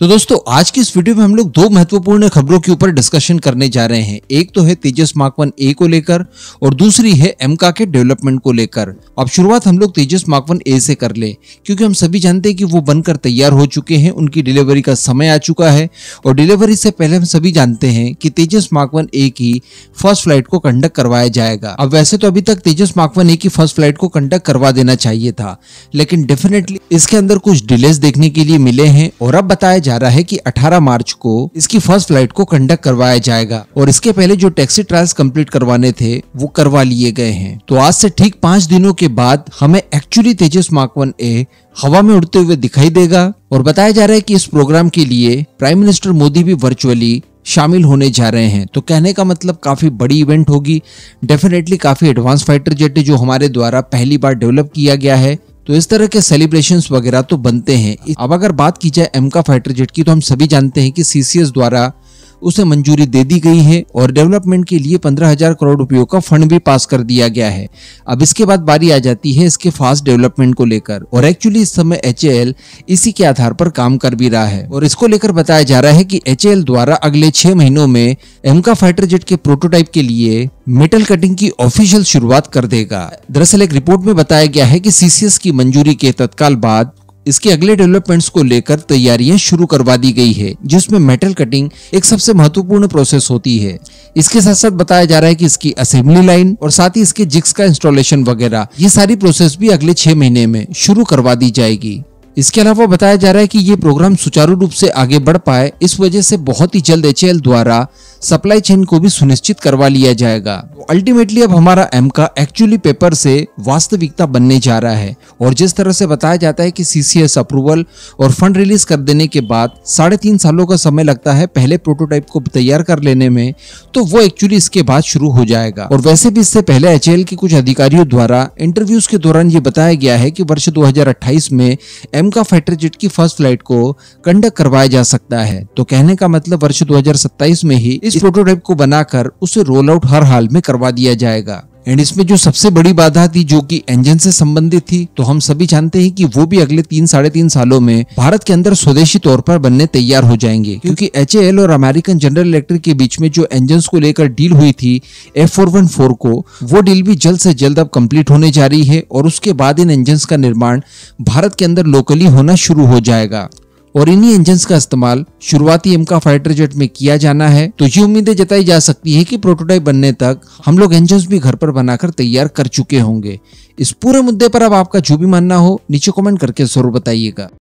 तो दोस्तों आज की इस वीडियो में हम लोग दो महत्वपूर्ण खबरों के ऊपर डिस्कशन करने जा रहे हैं एक तो है तेजस मार्क वन ए को लेकर और दूसरी है एमका के डेवलपमेंट को लेकर अब शुरुआत हम लोग तेजस मार्क वन ए से कर ले क्योंकि हम सभी जानते हैं कि वो बनकर तैयार हो चुके हैं उनकी डिलीवरी का समय आ चुका है और डिलीवरी से पहले हम सभी जानते हैं कि तेजस मार्क वन ए की फर्स्ट फ्लाइट को कंडक्ट करवाया जाएगा अब वैसे तो अभी तक तेजस मार्क वन ए की फर्स्ट फ्लाइट को कंडक्ट करवा देना चाहिए था लेकिन डेफिनेटली इसके अंदर कुछ डिलेज देखने के लिए मिले हैं और अब बताया जा रहा है कि 18 मार्च को इसकी फर्स्ट फ्लाइट को कंडक्ट करवाया जाएगा और इसके पहले जो टैक्सी ट्रायल्स कंप्लीट करवाने थे वो करवा लिए गए हैं तो आज से ठीक पांच दिनों के बाद हमें एक्चुअली तेजस वन ए हवा में उड़ते हुए दिखाई देगा और बताया जा रहा है कि इस प्रोग्राम के लिए प्राइम मिनिस्टर मोदी भी वर्चुअली शामिल होने जा रहे हैं तो कहने का मतलब काफ़ी बड़ी इवेंट होगी डेफिनेटली काफ़ी एडवांस फाइटर जेट जो हमारे द्वारा पहली बार डेवलप किया गया है तो इस तरह के सेलिब्रेशन वगैरह तो बनते हैं अब अगर बात की जाए एमका फाइटर जेट की तो हम सभी जानते हैं कि सीसीएस द्वारा उसे मंजूरी दे दी गई है और डेवलपमेंट के लिए पंद्रह हजार करोड़ रुपयों का फंड भी पास कर दिया गया है अब इसके बाद बारी आ जाती है इसके फास्ट डेवलपमेंट को लेकर और एक्चुअली इस समय एच इसी के आधार पर काम कर भी रहा है और इसको लेकर बताया जा रहा है की एच द्वारा अगले छह महीनों में एमका फाइटर जेट के प्रोटोटाइप के लिए मेटल कटिंग की ऑफिशियल शुरुआत कर देगा दरअसल एक रिपोर्ट में बताया गया है कि सीसीएस की मंजूरी के तत्काल बाद इसके अगले डेवलपमेंट्स को लेकर तैयारियां शुरू करवा दी गई है जिसमें मेटल कटिंग एक सबसे महत्वपूर्ण प्रोसेस होती है इसके साथ साथ बताया जा रहा है कि इसकी असेंबली लाइन और साथ ही इसके जिक्स का इंस्टॉलेशन वगैरह ये सारी प्रोसेस भी अगले छह महीने में शुरू करवा दी जाएगी इसके अलावा बताया जा रहा है कि ये प्रोग्राम सुचारू रूप से आगे बढ़ पाए इस वजह से बहुत ही जल्द एच द्वारा सप्लाई चेन को भी सुनिश्चित करवा लिया जाएगा अल्टीमेटली तो अब हमारा एम का एक्चुअली पेपर से वास्तविकता बनने जा रहा है और जिस तरह से बताया जाता है कि सीसीएस अप्रूवल और फंड रिलीज कर देने के बाद साढ़े तीन सालों का समय लगता है पहले प्रोटोटाइप को तैयार कर लेने में तो वो एक्चुअली इसके बाद शुरू हो जाएगा और वैसे भी इससे पहले एच के कुछ अधिकारियों द्वारा इंटरव्यूज के दौरान ये बताया गया है की वर्ष दो में एम दुमका फाइटर जेट की फर्स्ट फ्लाइट को कंडक्ट करवाया जा सकता है तो कहने का मतलब वर्ष 2027 में ही इस प्रोटोटाइप को बनाकर उसे रोल आउट हर हाल में करवा दिया जाएगा एंड इसमें जो सबसे बड़ी बाधा थी जो कि इंजन से संबंधित थी तो हम सभी जानते हैं कि वो भी अगले तीन साढ़े तीन सालों में भारत के अंदर स्वदेशी तौर पर बनने तैयार हो जाएंगे क्योंकि एच और अमेरिकन जनरल इलेक्ट्रिक के बीच में जो इंजन को लेकर डील हुई थी एफ को वो डील भी जल्द से जल्द अब कम्प्लीट होने जा रही है और उसके बाद इन इंजन का निर्माण भारत के अंदर लोकली होना शुरू हो जाएगा और इन्हीं इंजन का इस्तेमाल शुरुआती एमका फाइटर जेट में किया जाना है तो ये उम्मीदें जताई जा सकती है की प्रोटोटाइप बनने तक हम लोग इंजन भी घर पर बनाकर तैयार कर चुके होंगे इस पूरे मुद्दे पर अब आपका जो भी मानना हो नीचे कमेंट करके जरूर बताइएगा